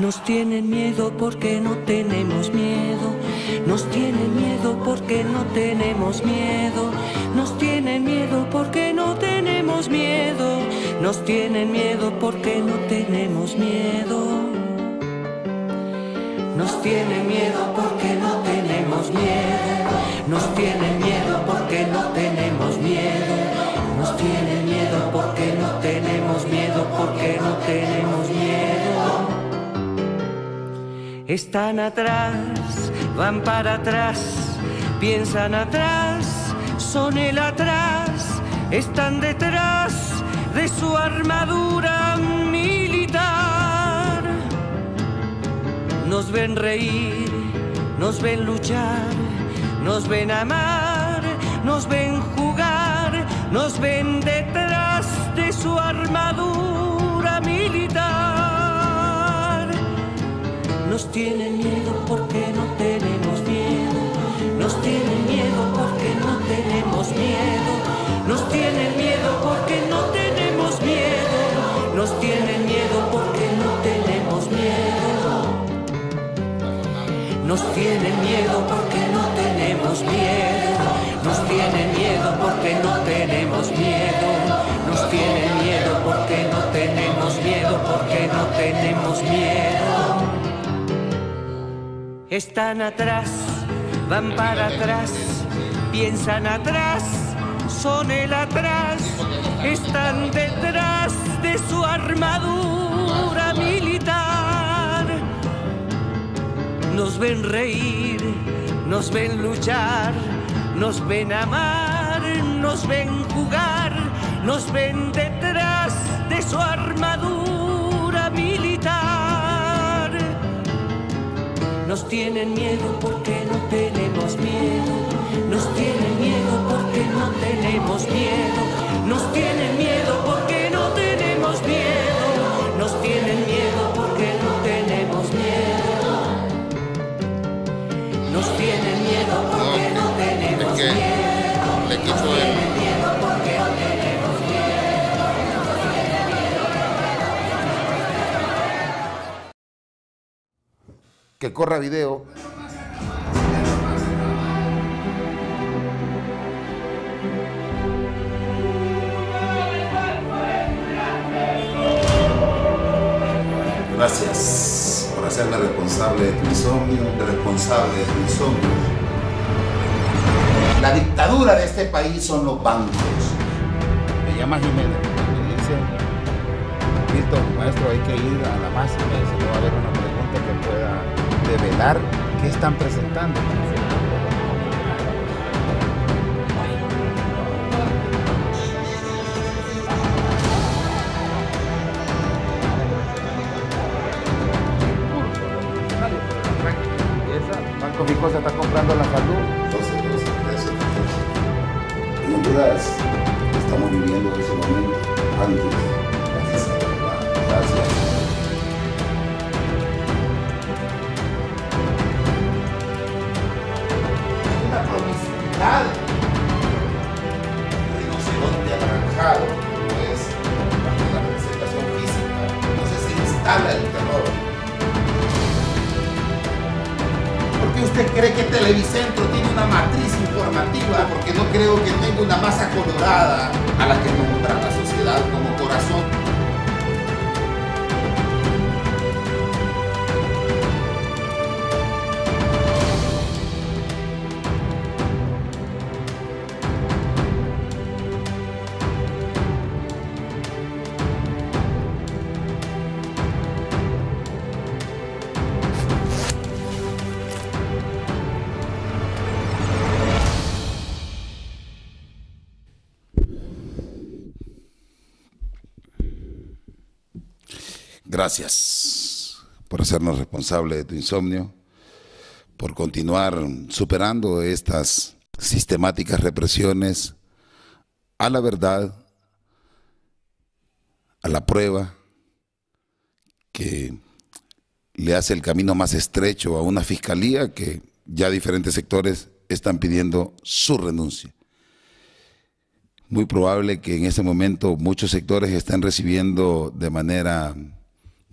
Nos tienen miedo porque no tenemos miedo. Nos tienen miedo porque no tenemos miedo. Nos tienen miedo porque no tenemos miedo. Nos tienen miedo porque no tenemos miedo. Nos tienen miedo porque no tenemos miedo. Nos tienen miedo porque no tenemos miedo. Nos tienen miedo porque no tenemos miedo porque no tenemos miedo. Están atrás, van para atrás, piensan atrás, son el atrás, están detrás de su armadura militar. Nos ven reír, nos ven luchar, nos ven amar, nos ven jugar, nos ven detrás de su armadura. Nos tienen miedo porque no tenemos miedo. Nos tienen miedo porque no tenemos miedo. Nos tienen miedo porque no tenemos miedo. Nos tienen miedo porque no tenemos miedo. Nos tienen miedo porque no tenemos miedo. Nos tienen miedo porque no tenemos miedo. Nos tienen miedo porque no tenemos miedo porque no tenemos miedo. Están atrás, van para atrás, piensan atrás, son el atrás, están detrás de su armadura militar. Nos ven reír, nos ven luchar, nos ven amar, nos ven jugar, nos ven detrás de su armadura Nos tienen miedo porque no tenemos miedo. Nos tienen miedo porque no tenemos miedo. Nos tienen miedo porque no tenemos miedo. Nos tienen miedo porque no tenemos miedo. Nos tienen miedo porque que corra video. Gracias por hacerme responsable de tu insomnio, responsable de tu insomnio. La dictadura de este país son los bancos. Me llama Jiménez me dice, maestro, hay que ir a la máxima y va a haber una pregunta que pueda de velar qué están presentando. Banco Fico está comprando la salud. Entonces, gracias. estamos viviendo ese momento rinoceronte pues, la física, se instala el terror. ¿Por qué usted cree que Televicentro tiene una matriz informativa? Porque no creo que tenga una masa colorada a la que nombrar la sociedad como corazón gracias por hacernos responsable de tu insomnio, por continuar superando estas sistemáticas represiones a la verdad, a la prueba que le hace el camino más estrecho a una fiscalía que ya diferentes sectores están pidiendo su renuncia. Muy probable que en este momento muchos sectores estén recibiendo de manera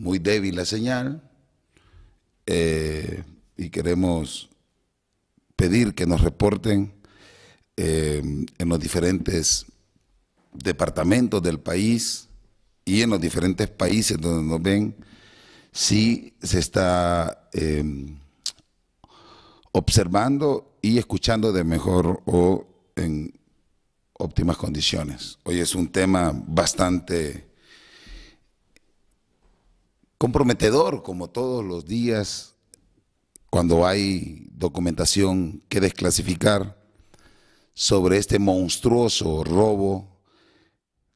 muy débil la señal eh, y queremos pedir que nos reporten eh, en los diferentes departamentos del país y en los diferentes países donde nos ven si se está eh, observando y escuchando de mejor o en óptimas condiciones. Hoy es un tema bastante comprometedor como todos los días cuando hay documentación que desclasificar sobre este monstruoso robo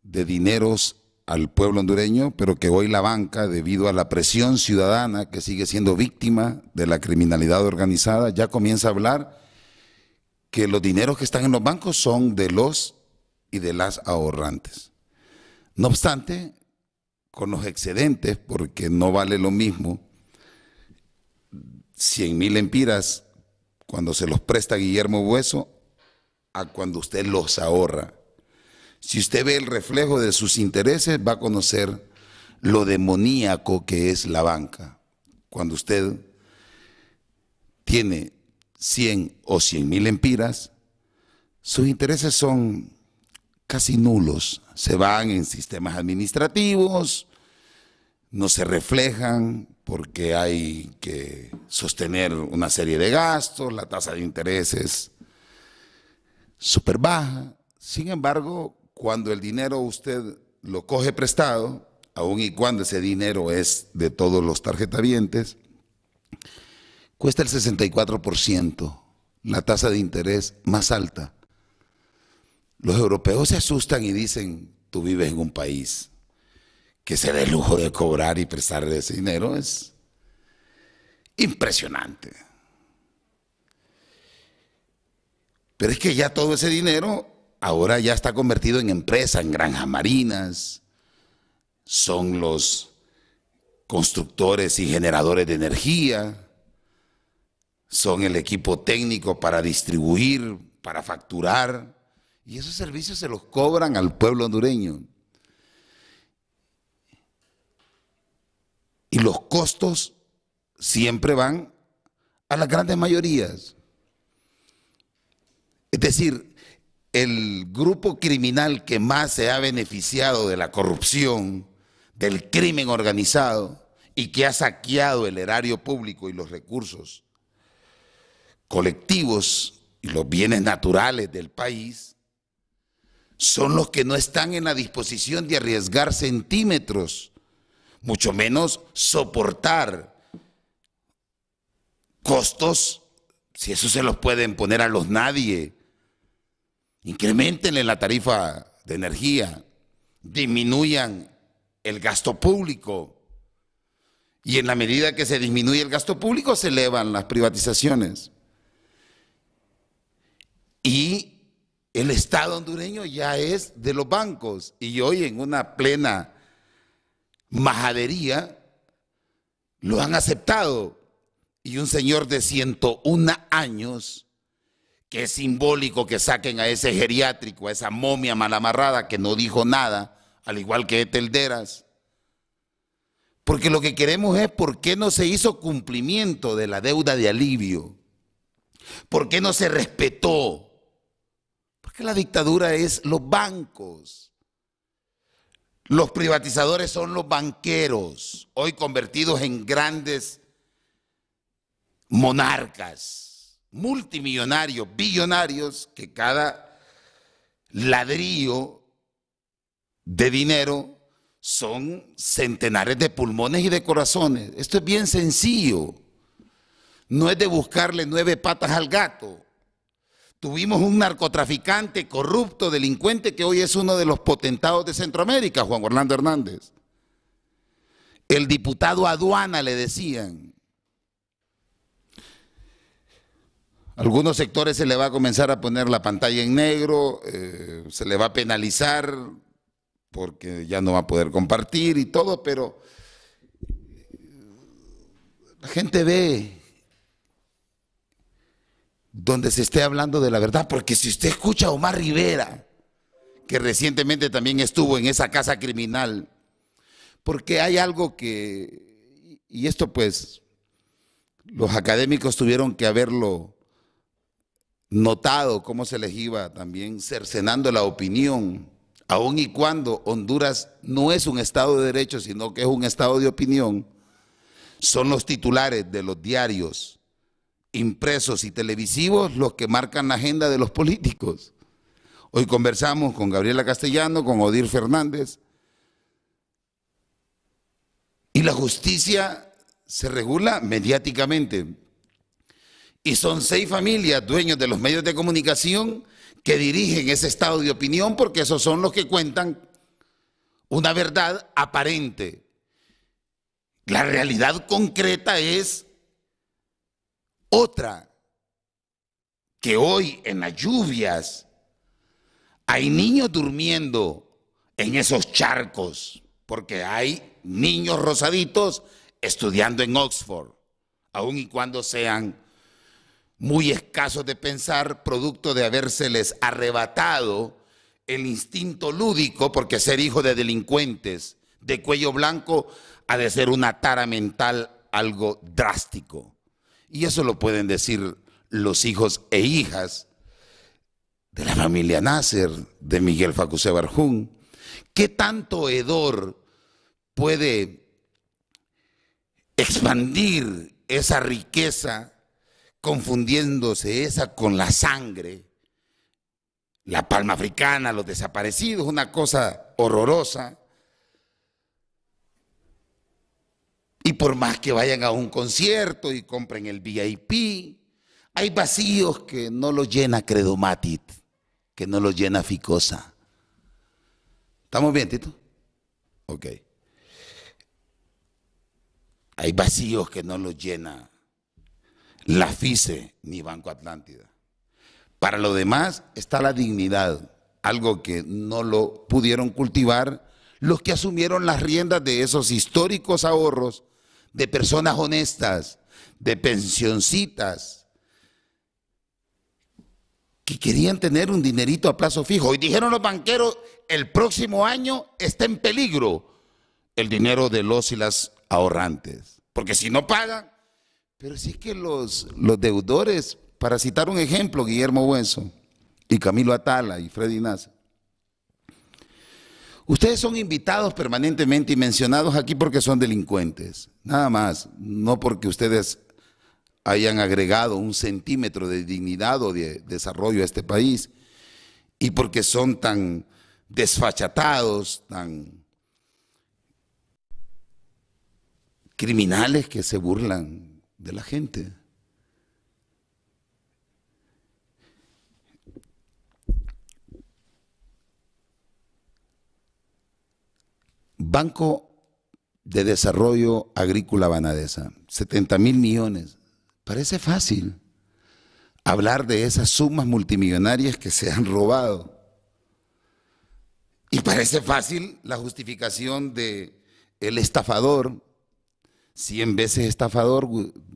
de dineros al pueblo hondureño, pero que hoy la banca, debido a la presión ciudadana que sigue siendo víctima de la criminalidad organizada, ya comienza a hablar que los dineros que están en los bancos son de los y de las ahorrantes. No obstante, con los excedentes, porque no vale lo mismo 100 mil empiras cuando se los presta Guillermo Bueso a cuando usted los ahorra. Si usted ve el reflejo de sus intereses, va a conocer lo demoníaco que es la banca. Cuando usted tiene 100 o 100 mil empiras, sus intereses son casi nulos. Se van en sistemas administrativos, no se reflejan porque hay que sostener una serie de gastos, la tasa de interés es súper baja. Sin embargo, cuando el dinero usted lo coge prestado, aun y cuando ese dinero es de todos los tarjetavientes, cuesta el 64%, la tasa de interés más alta. Los europeos se asustan y dicen, tú vives en un país que se dé el lujo de cobrar y prestar ese dinero, es impresionante. Pero es que ya todo ese dinero ahora ya está convertido en empresa, en granjas marinas, son los constructores y generadores de energía, son el equipo técnico para distribuir, para facturar, y esos servicios se los cobran al pueblo hondureño. Y los costos siempre van a las grandes mayorías. Es decir, el grupo criminal que más se ha beneficiado de la corrupción, del crimen organizado y que ha saqueado el erario público y los recursos colectivos y los bienes naturales del país, son los que no están en la disposición de arriesgar centímetros, mucho menos soportar costos, si eso se los pueden poner a los nadie. incrementen la tarifa de energía, disminuyan el gasto público. Y en la medida que se disminuye el gasto público, se elevan las privatizaciones. Y el Estado hondureño ya es de los bancos y hoy en una plena majadería lo han aceptado. Y un señor de 101 años, que es simbólico que saquen a ese geriátrico, a esa momia malamarrada que no dijo nada, al igual que Telderas Porque lo que queremos es por qué no se hizo cumplimiento de la deuda de alivio, por qué no se respetó la dictadura es los bancos. Los privatizadores son los banqueros, hoy convertidos en grandes monarcas, multimillonarios, billonarios, que cada ladrillo de dinero son centenares de pulmones y de corazones. Esto es bien sencillo. No es de buscarle nueve patas al gato. Tuvimos un narcotraficante corrupto, delincuente, que hoy es uno de los potentados de Centroamérica, Juan Orlando Hernández. El diputado aduana le decían. Algunos sectores se le va a comenzar a poner la pantalla en negro, eh, se le va a penalizar porque ya no va a poder compartir y todo, pero la gente ve donde se esté hablando de la verdad, porque si usted escucha a Omar Rivera, que recientemente también estuvo en esa casa criminal, porque hay algo que, y esto pues los académicos tuvieron que haberlo notado, cómo se les iba también cercenando la opinión, aun y cuando Honduras no es un Estado de Derecho, sino que es un Estado de opinión, son los titulares de los diarios impresos y televisivos los que marcan la agenda de los políticos. Hoy conversamos con Gabriela Castellano, con Odir Fernández. Y la justicia se regula mediáticamente. Y son seis familias dueños de los medios de comunicación que dirigen ese estado de opinión porque esos son los que cuentan una verdad aparente. La realidad concreta es otra, que hoy en las lluvias hay niños durmiendo en esos charcos, porque hay niños rosaditos estudiando en Oxford, aun y cuando sean muy escasos de pensar, producto de habérseles arrebatado el instinto lúdico, porque ser hijo de delincuentes de cuello blanco ha de ser una tara mental algo drástico. Y eso lo pueden decir los hijos e hijas de la familia Nasser, de Miguel Facuse Barjún. ¿Qué tanto hedor puede expandir esa riqueza confundiéndose esa con la sangre? La palma africana, los desaparecidos, una cosa horrorosa Y por más que vayan a un concierto y compren el VIP, hay vacíos que no los llena Credomatit, que no los llena Ficosa. ¿Estamos bien, Tito? Ok. Hay vacíos que no los llena la FICE ni Banco Atlántida. Para lo demás está la dignidad, algo que no lo pudieron cultivar los que asumieron las riendas de esos históricos ahorros de personas honestas, de pensioncitas, que querían tener un dinerito a plazo fijo. Y dijeron los banqueros, el próximo año está en peligro el dinero de los y las ahorrantes. Porque si no pagan, pero sí que los, los deudores, para citar un ejemplo, Guillermo Buenzo y Camilo Atala y Freddy Nazar. Ustedes son invitados permanentemente y mencionados aquí porque son delincuentes, nada más, no porque ustedes hayan agregado un centímetro de dignidad o de desarrollo a este país y porque son tan desfachatados, tan criminales que se burlan de la gente. Banco de Desarrollo Agrícola Banadesa, 70 mil millones. Parece fácil hablar de esas sumas multimillonarias que se han robado. Y parece fácil la justificación de el estafador, cien veces estafador,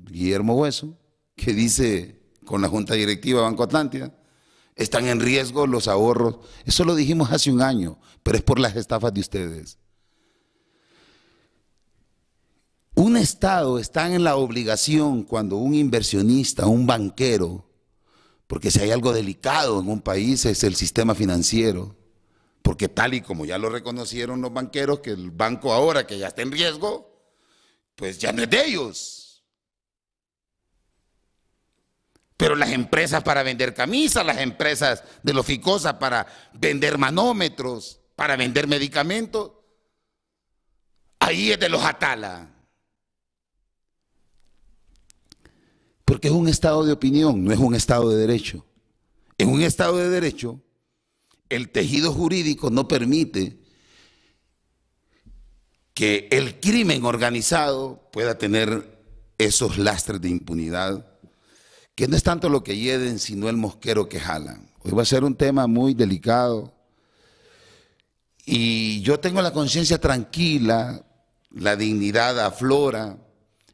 Guillermo Hueso, que dice con la Junta Directiva Banco Atlántida, están en riesgo los ahorros. Eso lo dijimos hace un año, pero es por las estafas de ustedes. Un Estado está en la obligación cuando un inversionista, un banquero, porque si hay algo delicado en un país es el sistema financiero, porque tal y como ya lo reconocieron los banqueros, que el banco ahora que ya está en riesgo, pues ya no es de ellos. Pero las empresas para vender camisas, las empresas de los FICOSA para vender manómetros, para vender medicamentos, ahí es de los Atala. Porque es un estado de opinión, no es un estado de derecho. En un estado de derecho, el tejido jurídico no permite que el crimen organizado pueda tener esos lastres de impunidad, que no es tanto lo que lleven, sino el mosquero que jalan. Hoy va a ser un tema muy delicado. Y yo tengo la conciencia tranquila, la dignidad aflora,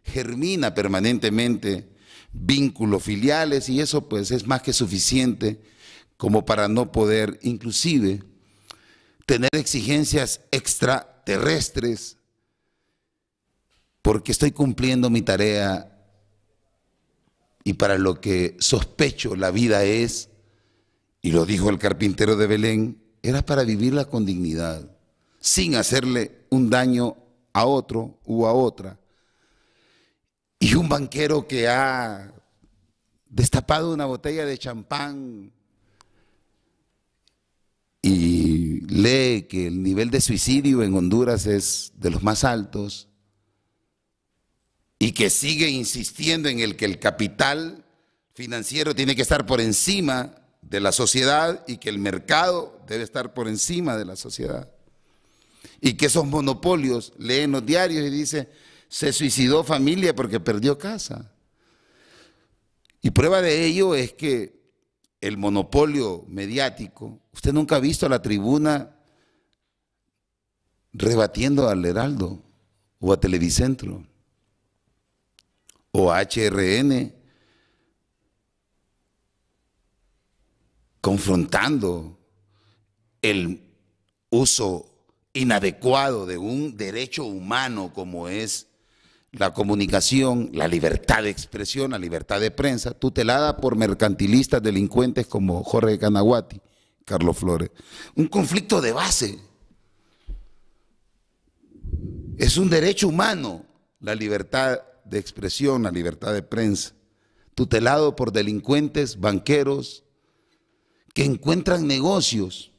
germina permanentemente vínculos filiales y eso pues es más que suficiente como para no poder inclusive tener exigencias extraterrestres porque estoy cumpliendo mi tarea y para lo que sospecho la vida es, y lo dijo el carpintero de Belén, era para vivirla con dignidad, sin hacerle un daño a otro u a otra y un banquero que ha destapado una botella de champán y lee que el nivel de suicidio en Honduras es de los más altos y que sigue insistiendo en el que el capital financiero tiene que estar por encima de la sociedad y que el mercado debe estar por encima de la sociedad. Y que esos monopolios leen los diarios y dice, se suicidó familia porque perdió casa. Y prueba de ello es que el monopolio mediático, usted nunca ha visto a la tribuna rebatiendo al Heraldo o a Televicentro o a HRN confrontando el uso inadecuado de un derecho humano como es la comunicación, la libertad de expresión, la libertad de prensa, tutelada por mercantilistas delincuentes como Jorge Canaguati, Carlos Flores. Un conflicto de base. Es un derecho humano la libertad de expresión, la libertad de prensa, tutelado por delincuentes, banqueros, que encuentran negocios.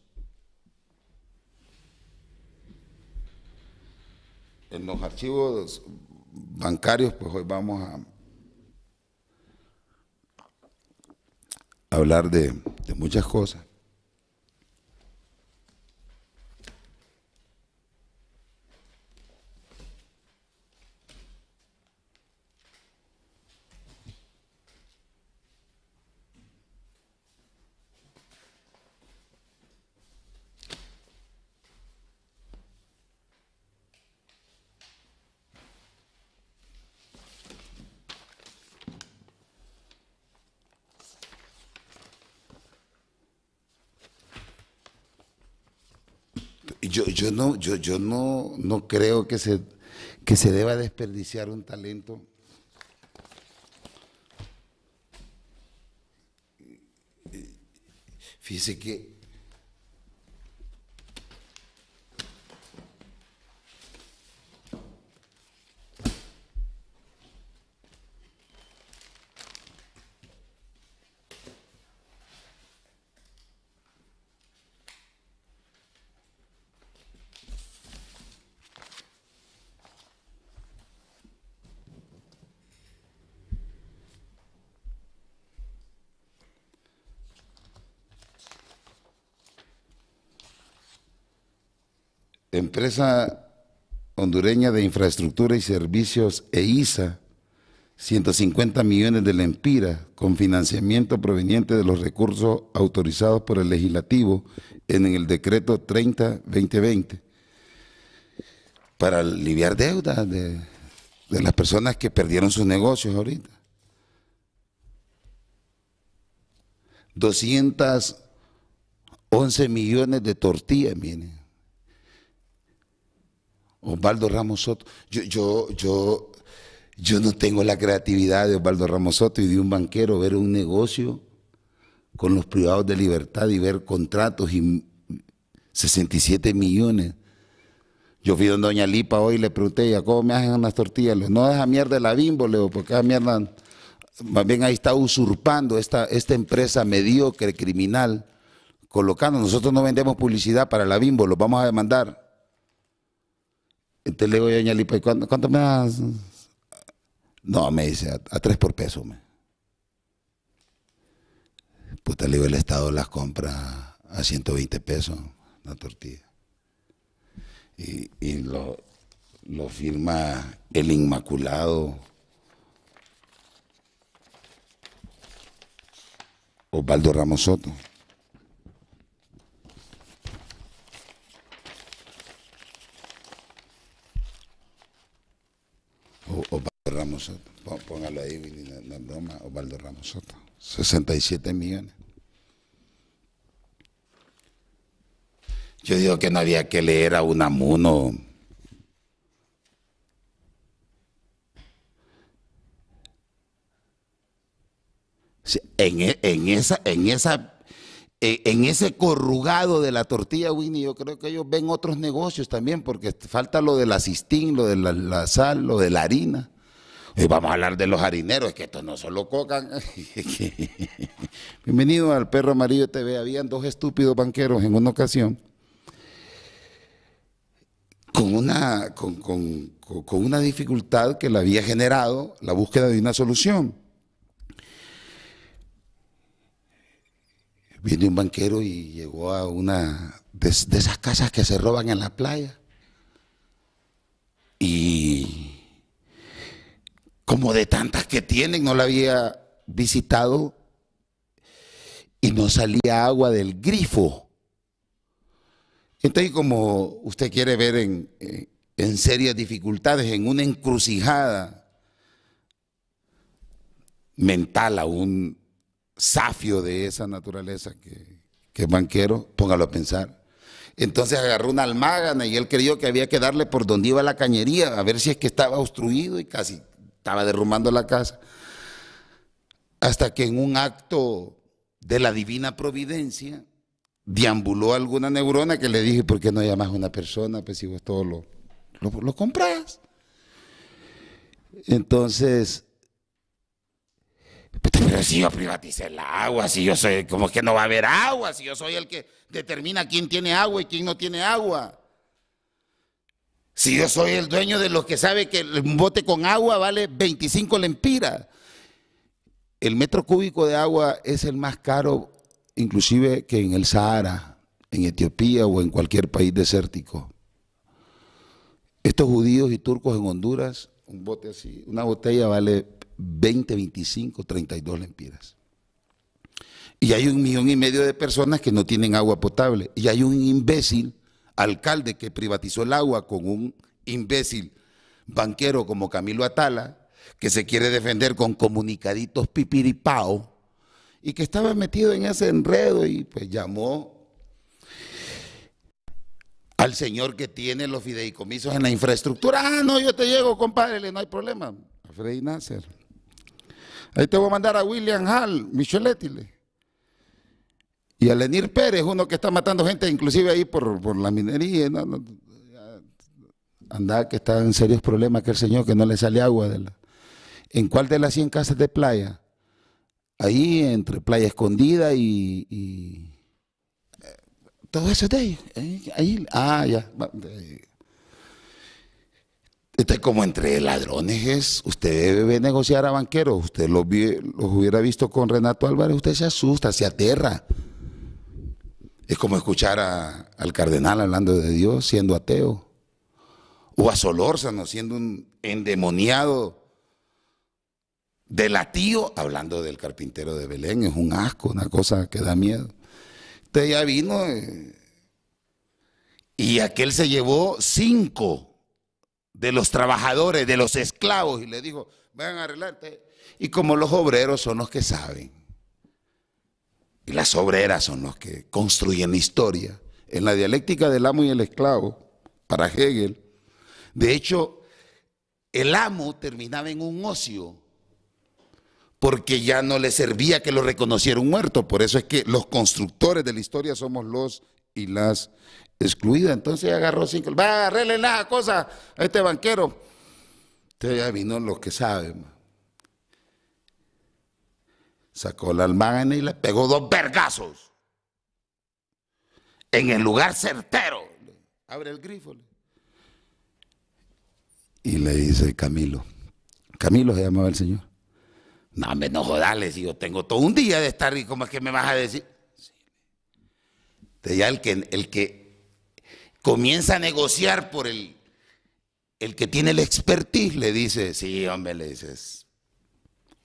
En los archivos bancarios, pues hoy vamos a hablar de, de muchas cosas. yo, yo, no, yo, yo no, no creo que se, que se deba desperdiciar un talento. Fíjese que Empresa Hondureña de Infraestructura y Servicios EISA, 150 millones de lempira con financiamiento proveniente de los recursos autorizados por el legislativo en el decreto 30-2020 para aliviar deudas de, las personas que perdieron sus negocios ahorita. 211 millones de tortillas, vienen Osvaldo Ramos Soto. Yo, yo, yo, no tengo la creatividad de Osvaldo Ramos Soto y de un banquero ver un negocio con los privados de libertad y ver contratos y 67 millones. Yo fui donde Doña Lipa hoy y le pregunté, cómo me hacen unas tortillas? no, deja mierda la bimbo, Leo, porque esa mierda, más bien ahí está usurpando esta, esta empresa mediocre, criminal, colocando. Nosotros no vendemos publicidad para la bimbo, lo vamos a demandar. Entonces le voy yo, añadir, ¿cuánto, cuánto me das? No, me dice, a, tres por peso. Me. Puta, le digo, el Estado las compra a 120 pesos, la tortilla. Y, lo, lo firma el Inmaculado Osvaldo Ramos Soto. Osvaldo 67 millones. Yo digo que no había que leer a Unamuno. En, e, en, esa, en, esa, e, en ese corrugado de la tortilla, Winnie, yo creo que ellos ven otros negocios también, porque falta lo del asistín, lo de la sal, lo de la harina vamos a hablar de los harineros, que estos no solo cocan. Bienvenido al Perro Amarillo TV. Habían dos estúpidos banqueros en una ocasión con una, con, una dificultad que le había generado la búsqueda de una solución. Viene un banquero y llegó a una de, de esas casas que se roban en la playa. Y como de tantas que tienen, no la había visitado y no salía agua del grifo. Entonces, como usted quiere ver en, eh, en serias dificultades, en una encrucijada mental, a un safio de esa naturaleza que, que es banquero, póngalo a pensar. Entonces agarró una almágana y él creyó que había que darle por donde iba la cañería, a ver si es que estaba obstruido y casi estaba derrumbando la casa. Hasta que en un acto de la divina providencia, deambuló alguna neurona que le dije, ¿por qué no llamas a una persona? Pues si vos todo lo, lo, compras. Entonces, pero pues, si yo privatice el agua, si yo soy, como que no va a haber agua, si yo soy el que determina quién tiene agua y quién no tiene agua. Si yo soy el dueño de los que sabe que un bote con agua vale 25 lempiras. El metro cúbico de agua es el más caro, inclusive que en el Sahara, en Etiopía o en cualquier país desértico. Estos judíos y turcos en Honduras, un bote así, una botella vale 20, 25, 32 lempiras. Y hay un millón y medio de personas que no tienen agua potable. Y hay un imbécil alcalde que privatizó el agua con un imbécil banquero como Camilo Atala, que se quiere defender con comunicaditos pipiripao y que estaba metido en ese enredo y pues llamó al señor que tiene los fideicomisos en la infraestructura. Ah, no, yo te llego, compadre, no hay problema. A Freddy Nasser. Ahí te voy a mandar a William Hall, Micheletti. Y a Pérez, uno que está matando gente, inclusive ahí por, la minería. anda que está en serios problemas que el señor que no le sale agua. De la, ¿En cuál de las 100 casas de playa? Ahí entre Playa Escondida y... Eh, todo eso de ahí. Eh, ahí, ah, ya. es como entre ladrones es, usted debe negociar a banqueros, usted los hubiera visto con Renato Álvarez, usted se asusta, se aterra. Es como escuchar al cardenal hablando de Dios siendo ateo. O a Solórzano siendo un endemoniado de latío hablando del carpintero de Belén. Es un asco, una cosa que da miedo. Usted ya vino eh, y aquel se llevó cinco de los trabajadores, de los esclavos y le dijo, vayan a arreglarte. Y como los obreros son los que saben, y las obreras son los que construyen la historia. En la dialéctica del amo y el esclavo, para Hegel, de hecho, el amo terminaba en un ocio porque ya no le servía que lo reconociera un muerto. Por eso es que los constructores de la historia somos los y las excluidas. Entonces agarró cinco, va, a agarrarle la cosa a este banquero. Entonces ya vino los que saben. Sacó la almagana y le pegó dos vergazos. En el lugar certero. Abre el grifo. Y le dice Camilo. Camilo se llamaba el señor. No, me no jodales, yo tengo todo un día de estar y como es que me vas a decir. el que, el que comienza a negociar por el, el que tiene el expertise le dice, sí, hombre, le dices,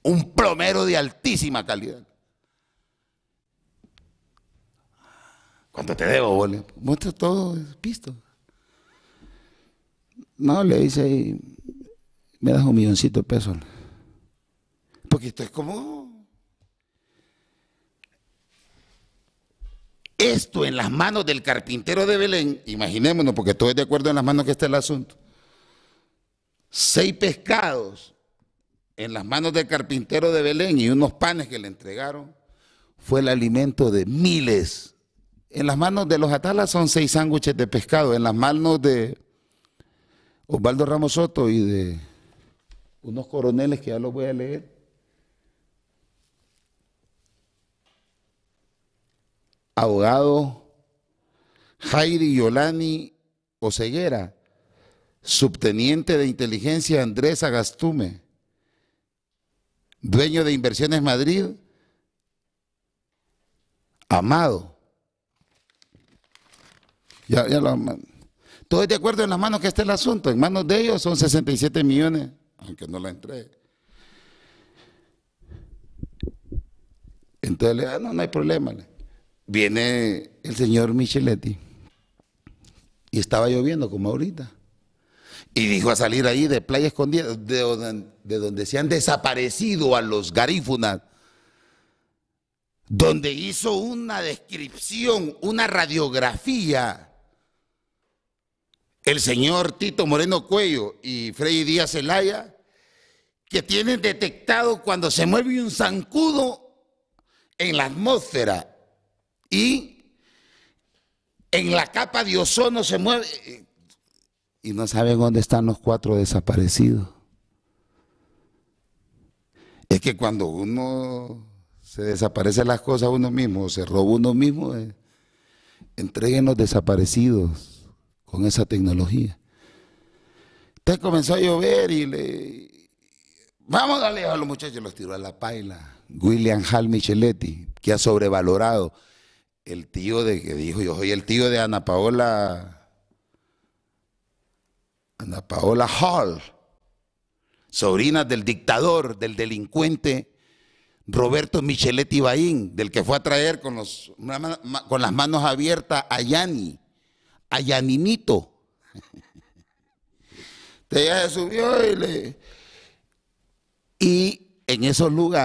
un plomero de altísima calidad. ¿Cuánto te debo, boludo? Muestra todo pisto. No, le dice, me das un milloncito de pesos. Porque esto es como... Esto en las manos del carpintero de Belén, imaginémonos, porque estoy de acuerdo en las manos que está el asunto. Seis pescados, en las manos del carpintero de Belén y unos panes que le entregaron, fue el alimento de miles. En las manos de los Atalas son seis sándwiches de pescado. En las manos de Osvaldo Ramos Soto y de unos coroneles que ya los voy a leer. Abogado Jairi Yolani Oseguera, subteniente de inteligencia Andrés Agastume, dueño de Inversiones Madrid, Amado. Ya, ya lo, todo es de acuerdo en las manos que está el asunto. En manos de ellos son 67 millones, aunque no la entregue. Entonces le ah, no, no hay problema. Viene el señor Micheletti y estaba lloviendo como ahorita. Y dijo a salir ahí de playa escondida, de donde, se han desaparecido a los garífunas, donde hizo una descripción, una radiografía el señor Tito Moreno Cuello y Freddy Díaz Elaya que tienen detectado cuando se mueve un zancudo en la atmósfera y en la capa de ozono se mueve, y no saben dónde están los cuatro desaparecidos. Es que cuando uno se desaparece las cosas uno mismo, se roba uno mismo, eh, entreguen los desaparecidos con esa tecnología. Entonces comenzó a llover y le... Vamos a darle a los muchachos, los tiró a la paila. William Hal Micheletti, que ha sobrevalorado el tío de que dijo, yo soy el tío de Ana Paola Ana Paola Hall, sobrina del dictador, del delincuente Roberto Micheletti Ibaín, del que fue a traer con, los, con las manos abiertas a Yanni, a Yaninito. Te subió Y en esos lugares...